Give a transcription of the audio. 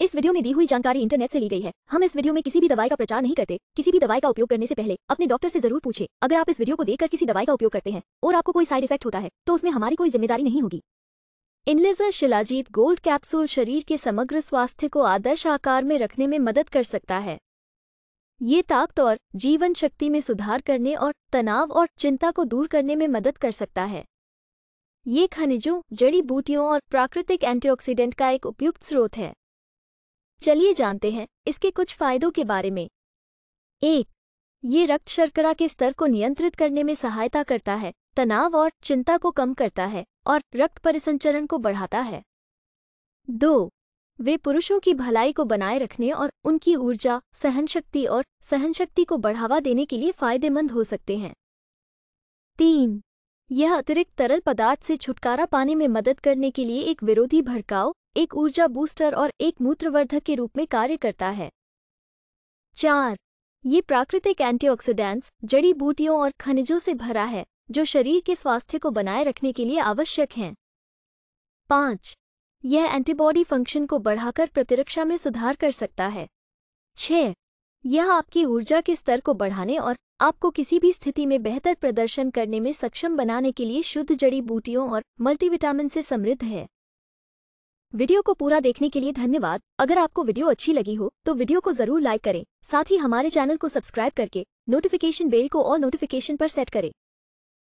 इस वीडियो में दी हुई जानकारी इंटरनेट से ली गई है हम इस वीडियो में किसी भी दवाई का प्रचार नहीं करते किसी भी दवाई का उपयोग करने से पहले अपने डॉक्टर से जरूर पूछे अगर आप इस वीडियो को देखकर किसी दवाई का उपयोग करते हैं और आपको कोई साइड इफेक्ट होता है तो उसमें हमारी कोई जिम्मेदारी नहीं होगी इनलेजर शिलाजीत गोल्ड कैप्सूल शरीर के समग्र स्वास्थ्य को आदर्श आकार में रखने में मदद कर सकता है ये ताकत और जीवन शक्ति में सुधार करने और तनाव और चिंता को दूर करने में मदद कर सकता है ये खनिजों जड़ी बूटियों और प्राकृतिक एंटीऑक्सीडेंट का एक उपयुक्त स्रोत है चलिए जानते हैं इसके कुछ फायदों के बारे में एक ये रक्त शर्करा के स्तर को नियंत्रित करने में सहायता करता है तनाव और चिंता को कम करता है और रक्त परिसंचरण को बढ़ाता है दो वे पुरुषों की भलाई को बनाए रखने और उनकी ऊर्जा सहनशक्ति और सहनशक्ति को बढ़ावा देने के लिए फायदेमंद हो सकते हैं तीन यह अतिरिक्त तरल पदार्थ से छुटकारा पाने में मदद करने के लिए एक विरोधी भड़काव एक ऊर्जा बूस्टर और एक मूत्रवर्धक के रूप में कार्य करता है चार ये प्राकृतिक एंटीऑक्सीडेंट्स जड़ी बूटियों और खनिजों से भरा है जो शरीर के स्वास्थ्य को बनाए रखने के लिए आवश्यक हैं पाँच यह एंटीबॉडी फंक्शन को बढ़ाकर प्रतिरक्षा में सुधार कर सकता है छः यह आपकी ऊर्जा के स्तर को बढ़ाने और आपको किसी भी स्थिति में बेहतर प्रदर्शन करने में सक्षम बनाने के लिए शुद्ध जड़ी बूटियों और मल्टीविटामिन से समृद्ध है वीडियो को पूरा देखने के लिए धन्यवाद अगर आपको वीडियो अच्छी लगी हो तो वीडियो को जरूर लाइक करें साथ ही हमारे चैनल को सब्सक्राइब करके नोटिफिकेशन बेल को और नोटिफिकेशन पर सेट करें